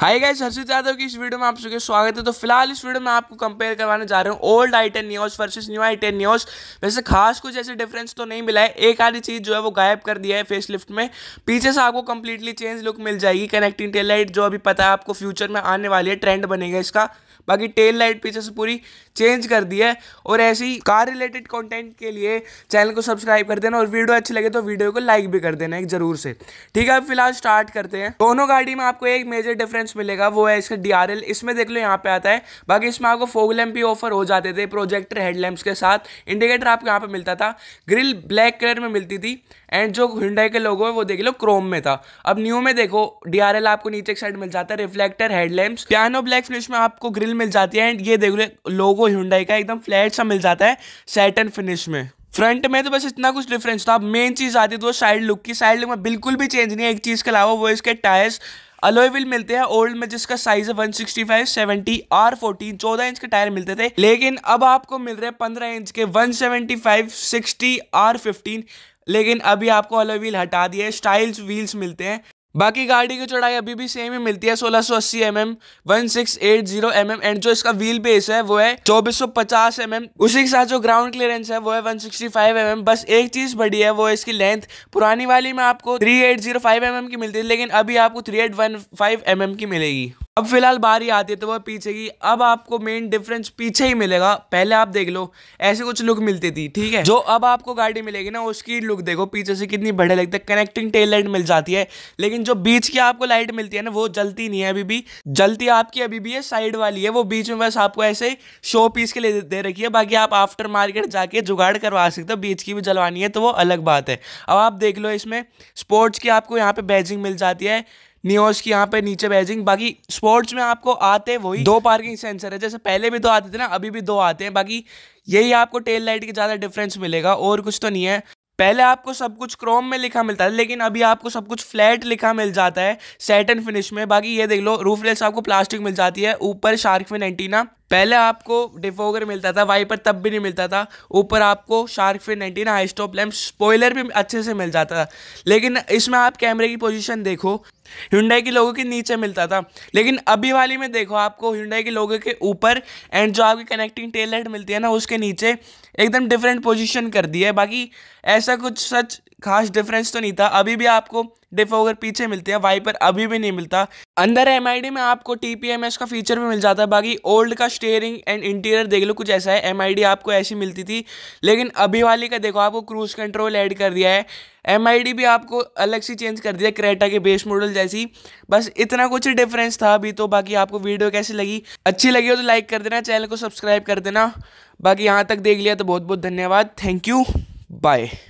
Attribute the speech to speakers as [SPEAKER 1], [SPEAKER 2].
[SPEAKER 1] Hi guys हर्षित यादव की इस video में आप सबके स्वागत है तो फिलहाल इस वीडियो में आपको कंपेयर करवाने जा रहा हूँ old i ten news versus new i ten news वैसे खास कुछ ऐसे डिफरेंस तो नहीं मिला है एक आधी चीज़ जो है वो गायब कर दिया है फेस लिफ्ट में पीछे से आपको कंप्लीटली चेंज लुक मिल जाएगी कनेक्टिंग टेल लाइट जो अभी पता है आपको फ्यूचर में आने वाली है ट्रेंड बनेगा इसका बाकी टेल लाइट पीछे से पूरी चेंज कर दी है और ऐसी कार रिलेटेड कंटेंट के लिए चैनल को सब्सक्राइब कर देना और वीडियो अच्छी लगे तो वीडियो को लाइक भी कर देना एक जरूर से ठीक है अब फिलहाल स्टार्ट करते हैं दोनों गाड़ी में आपको एक मेजर डिफरेंस मिलेगा वो है इसका डी इसमें देख लो यहाँ पे आता है बाकी इसमें आपको फोग लैम्प भी ऑफर हो जाते थे प्रोजेक्टर हेडलैम्प के साथ इंडिकेटर आपको यहाँ पर मिलता था ग्रिल ब्लैक कलर में मिलती थी एंड जो हिंडाई के लोगो है वो देख लो क्रोम में था अब न्यू में देखो डीआरएल आपको नीचे साइड मिल जाता है reflector headlamps piano black finish में आपको ग्रिल मिल जाती है एंड ये देख लो लोगो हिंडाई का एकदम फ्लैट सा मिल जाता है सैटन फिनिश में फ्रंट में तो बस इतना कुछ डिफरेंस था मेन चीज़ आती थी तो वो साइड लुक की साइड लुक में बिल्कुल भी चेंज नहीं है एक चीज़ के अलावा वो इसके टायर्स अलोए व्हील मिलते हैं ओल्ड में जिसका साइज है 165, 70, आर फोर्टीन चौदह इंच के टायर मिलते थे लेकिन अब आपको मिल रहे हैं पंद्रह इंच के 175, 60, आर फिफ्टीन लेकिन अभी आपको अलॉय व्हील हटा दिए स्टाइल्स व्हील्स मिलते हैं बाकी गाड़ी की चौड़ाई अभी भी सेम ही मिलती है 1680 सौ अस्सी M M one six eight zero M M and जो इसका व्हील बेस है वो है 2450 सौ mm. उसी के साथ जो ग्राउंड क्लियरेंस है वो है 165 सिक्सटी mm. बस एक चीज बढ़ी है वो है इसकी लेंथ पुरानी वाली में आपको 3805 एट mm की मिलती है लेकिन अभी आपको 3815 एट mm की मिलेगी अब फिलहाल बारी आती है तो वह पीछे की अब आपको मेन डिफरेंस पीछे ही मिलेगा पहले आप देख लो ऐसे कुछ लुक मिलती थी ठीक है जो अब आपको गाड़ी मिलेगी ना उसकी लुक देखो पीछे से कितनी बढ़िया लगती है कनेक्टिंग टेल लाइट मिल जाती है लेकिन जो बीच की आपको लाइट मिलती है ना वो जलती नहीं है अभी भी जलती आपकी अभी भी है साइड वाली है वो बीच में बस आपको ऐसे शो पीस के लिए दे रखी है बाकी आप आफ्टर मार्केट जाके जुगाड़ करवा सकते हो बीच की भी जलवानी है तो वो अलग बात है अब आप देख लो इसमें स्पोर्ट्स की आपको यहाँ पे बैजिंग मिल जाती है नियोज की यहाँ पे नीचे बैजिंग बाकी स्पोर्ट्स में आपको आते वही दो पार्किंग सेंसर है जैसे पहले भी दो आते थे ना अभी भी दो आते हैं बाकी यही आपको टेल लाइट के ज़्यादा डिफरेंस मिलेगा और कुछ तो नहीं है पहले आपको सब कुछ क्रोम में लिखा मिलता था लेकिन अभी आपको सब कुछ फ्लैट लिखा मिल जाता है सेट एंड फिनिश में बाकी ये देख लो रूफलेस आपको प्लास्टिक मिल जाती है ऊपर शार्क फिन एंटीना पहले आपको डिफोगर मिलता था वाइपर तब भी नहीं मिलता था ऊपर आपको shark fin nineteen high stop lamp spoiler भी अच्छे से मिल जाता था लेकिन इसमें आप कैमरे की पोजीशन देखो हिंडाई के लोगों के नीचे मिलता था लेकिन अभी वाली में देखो आपको हिंडाई के लोगों के ऊपर एंड जो आपकी कनेक्टिंग टेल लाइट मिलती है ना उसके नीचे एकदम डिफरेंट पोजिशन कर दी है बाकी ऐसा कुछ सच खास डिफरेंस तो नहीं था अभी भी आपको डिफो अगर पीछे मिलते हैं वाइपर अभी भी नहीं मिलता अंदर एम में आपको टी का फीचर भी मिल जाता है बाकी ओल्ड का स्टेयरिंग एंड इंटीरियर देख लो कुछ ऐसा है एम आपको ऐसी मिलती थी लेकिन अभी वाली का देखो आपको क्रूज कंट्रोल ऐड कर दिया है एम भी आपको अलग सी चेंज कर दिया क्रेटा के बेस मॉडल जैसी बस इतना कुछ डिफरेंस था अभी तो बाकी आपको वीडियो कैसी लगी अच्छी लगी हो तो लाइक कर देना चैनल को सब्सक्राइब कर देना बाकी यहाँ तक देख लिया तो बहुत बहुत धन्यवाद थैंक यू बाय